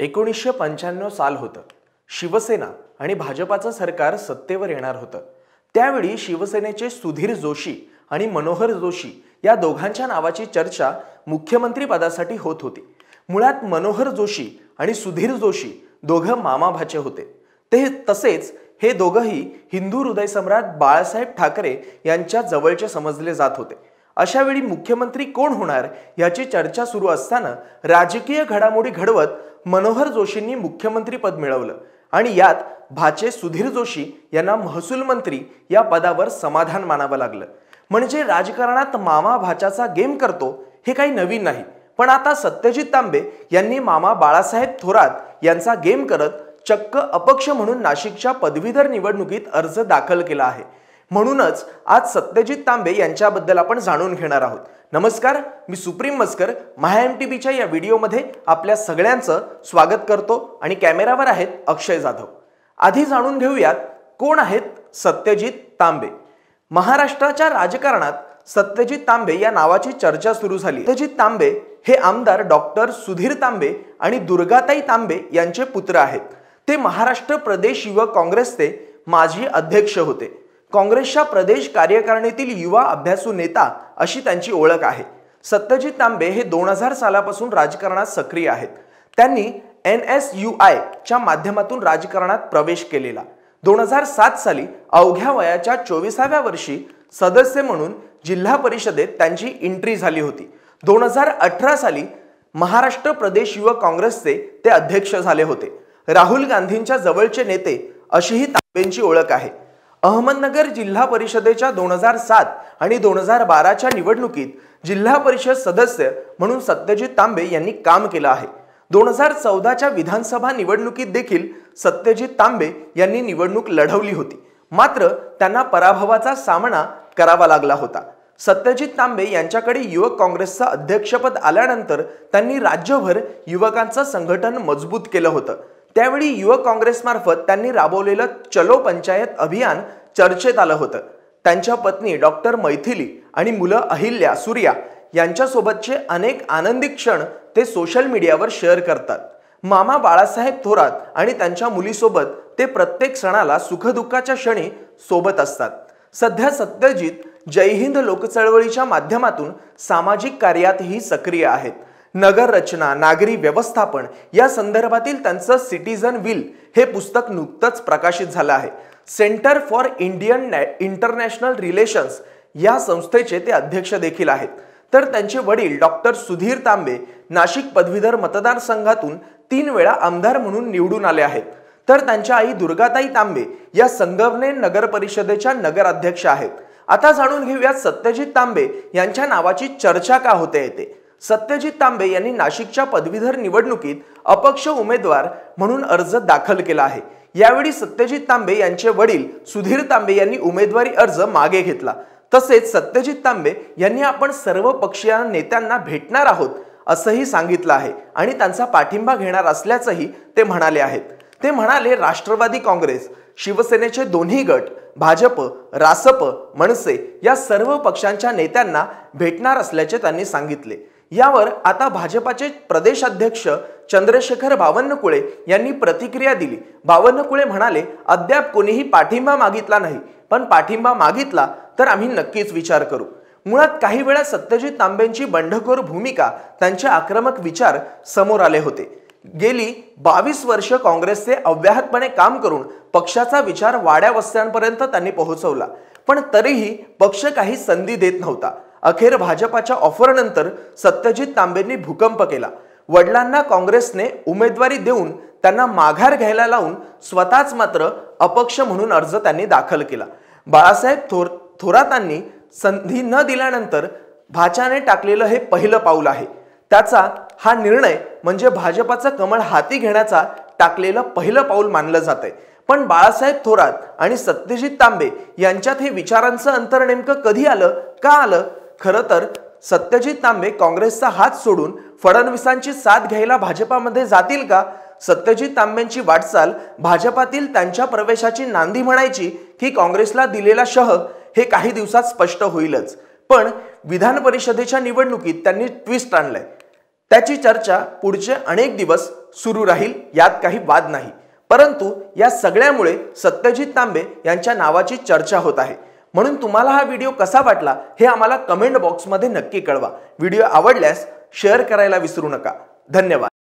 एकोणीसशे पंच्याण्णव साल होतं शिवसेना आणि भाजपाचं सरकार सत्तेवर येणार होतं त्यावेळी शिवसेनेचे सुधीर जोशी आणि मनोहर जोशी या दोघांच्या नावाची चर्चा मुख्यमंत्री पदासाठी होत होती मुळात मनोहर जोशी आणि सुधीर जोशी दोघं मामाभाचे होते ते तसेच हे दोघंही हिंदू हृदयसम्राट बाळासाहेब ठाकरे यांच्या जवळचे समजले जात होते अशावेळी मुख्यमंत्री कोण होणार याची चर्चा सुरू असताना राजकीय घडामोडी घडवत मनोहर जोशींनी मुख्यमंत्री पद मिळवलं आणि यात भाचे सुधीर जोशी यांना महसूल मंत्री या पदावर समाधान मानावं लागलं म्हणजे राजकारणात मामा भाच्याचा गेम करतो हे काही नवीन नाही पण आता सत्यजित तांबे यांनी मामा बाळासाहेब थोरात यांचा गेम करत चक्क अपक्ष म्हणून नाशिकच्या पदवीधर निवडणुकीत अर्ज दाखल केला आहे म्हणूनच आज सत्यजित तांबे यांच्याबद्दल आपण जाणून घेणार आहोत नमस्कार मी सुप्रीम मस्कर माय एम टी बीच्या या व्हिडिओमध्ये आपल्या सगळ्यांचं स्वागत करतो आणि कॅमेरावर आहेत अक्षय जाधव आधी जाणून घेऊयात कोण आहेत सत्यजित तांबे महाराष्ट्राच्या राजकारणात सत्यजित तांबे या नावाची चर्चा सुरू झाली सत्यजित तांबे हे आमदार डॉक्टर सुधीर तांबे आणि दुर्गाताई तांबे यांचे पुत्र आहेत ते महाराष्ट्र प्रदेश युवक काँग्रेसचे माजी अध्यक्ष होते काँग्रेसच्या प्रदेश कार्यकारिणीतील युवा अभ्यासू नेता अशी त्यांची ओळख आहे सत्यजित तांबे हे दोन हजार सालापासून राजकारणात सक्रिय आहेत त्यांनी एन एस यू आय च्या माध्यमातून राजकारणात प्रवेश केलेला दोन हजार सात साली अवघ्या वयाच्या चोवीसाव्या वर्षी सदस्य म्हणून जिल्हा परिषदेत त्यांची एंट्री झाली होती दोन हजार अठरा साली महाराष्ट्र प्रदेश युवक काँग्रेसचे ते अध्यक्ष झाले होते राहुल गांधींच्या जवळचे नेते अशीही तांबेंची ओळख आहे अहमदनगर जिल्हा परिषदेच्या दोन हजार सात आणि दोन हजार बाराच्या निवडणुकीत जिल्हा परिषद सदस्य म्हणून सत्यजित तांबे यांनी काम केलं आहे दोन हजार चौदाच्या विधानसभा निवडणुकीत देखील सत्यजित तांबे यांनी निवडणूक लढवली होती मात्र त्यांना पराभवाचा सामना करावा लागला होता सत्यजित तांबे यांच्याकडे युवक काँग्रेसचं अध्यक्षपद आल्यानंतर त्यांनी राज्यभर युवकांचं संघटन मजबूत केलं होतं त्यावेळी युवक काँग्रेसमार्फत त्यांनी राबवलेलं चलो पंचायत अभियान चर्चेत आलं होतं त्यांच्या पत्नी डॉक्टर मैथिली आणि मुलं अहिल्या सूर्या यांच्यासोबतचे अनेक आनंदी क्षण ते सोशल मीडियावर शेअर करतात मामा बाळासाहेब थोरात आणि त्यांच्या मुलीसोबत ते प्रत्येक सणाला सुखदुःखाच्या क्षणी सोबत असतात सध्या सत्यजित जयहिंद लोकचळवळीच्या माध्यमातून सामाजिक कार्यातही सक्रिय आहेत नगर रचना नागरी व्यवस्थापन या संदर्भातील त्यांचं सिटीझन विल हे पुस्तक नुकतंच प्रकाशित झालं आहे centre for Indian international relations या संस्थेचे ते अध्यक्ष देखील आहेत तर त्यांचे वडील डॉक्टर सुधीर तांबे नाशिक पदवीधर मतदारसंघातून तीन वेळा आमदार म्हणून निवडून आले आहेत तर त्यांच्या आई दुर्गाताई तांबे या संगमने नगर परिषदेच्या नगराध्यक्ष आहेत आता जाणून घेऊयात सत्यजित तांबे यांच्या नावाची चर्चा का होते येते सत्यजित तांबे यांनी नाशिकच्या पदवीधर निवडणुकीत अपक्ष उमेदवार म्हणून अर्ज दाखल केला आहे यावेळी सत्यजित तांबे यांचे वडील सुधीर तांबे यांनी उमेदवारी अर्ज मागे घेतला तसेच सत्यजित तांबे यांनी आपण सर्व पक्षीय नेत्यांना भेटणार आहोत असंही सांगितलं आहे आणि त्यांचा पाठिंबा घेणार असल्याचंही ते म्हणाले आहेत ते म्हणाले राष्ट्रवादी काँग्रेस शिवसेनेचे दोन्ही गट भाजप रासप मनसे या सर्व पक्षांच्या नेत्यांना भेटणार असल्याचे त्यांनी सांगितले यावर आता भाजपाचे अध्यक्ष चंद्रशेखर बावनकुळे यांनी प्रतिक्रिया दिली बावनकुळे म्हणाले अद्याप कोणीही पाठिंबा मागितला नाही पण पाठिंबा मागितला तर आम्ही नक्कीच विचार करू मुळात काही वेळा सत्यजित तांबेंची बंडखोर भूमिका त्यांचे आक्रमक विचार समोर आले होते गेली बावीस वर्ष काँग्रेसचे अव्याहतपणे काम करून पक्षाचा विचार वाड्या वस्त्यांपर्यंत त्यांनी पोहोचवला पण तरीही पक्ष काही संधी देत नव्हता अखेर भाजपाच्या ऑफरनंतर सत्यजित तांबेंनी भूकंप केला वडिलांना काँग्रेसने उमेदवारी देऊन त्यांना माघार घ्यायला लावून स्वतःच मात्र अपक्ष म्हणून अर्ज त्यांनी दाखल केला बाळासाहेब थोर थोरातांनी संधी न दिल्यानंतर भाच्याने टाकलेलं हे पहिलं पाऊल आहे त्याचा हा निर्णय म्हणजे भाजपाचं कमळ हाती घेण्याचा टाकलेलं पहिलं पाऊल मानलं जात आहे पण बाळासाहेब थोरात आणि सत्यजित तांबे यांच्यात हे विचारांचं अंतर नेमकं कधी आलं का आलं खरं तर सत्यजित तांबे काँग्रेसचा हात सोडून फडणवीसांची साथ घ्यायला भाजपामध्ये जातील का सत्यजित तांबेंची वाटचाल भाजपातील त्यांच्या प्रवेशाची नांदी म्हणायची की काँग्रेसला दिलेला शह हे काही दिवसात स्पष्ट होईलच पण विधान परिषदेच्या निवडणुकीत त्यांनी ट्विस्ट आणलाय त्याची चर्चा पुढचे अनेक दिवस सुरू राहील यात काही वाद नाही परंतु या सगळ्यामुळे सत्यजित तांबे यांच्या नावाची चर्चा होत आहे म्हणून तुम्हाला हा व्हिडिओ कसा वाटला हे आम्हाला कमेंट बॉक्समध्ये नक्की कळवा व्हिडिओ आवडल्यास शेअर करायला विसरू नका धन्यवाद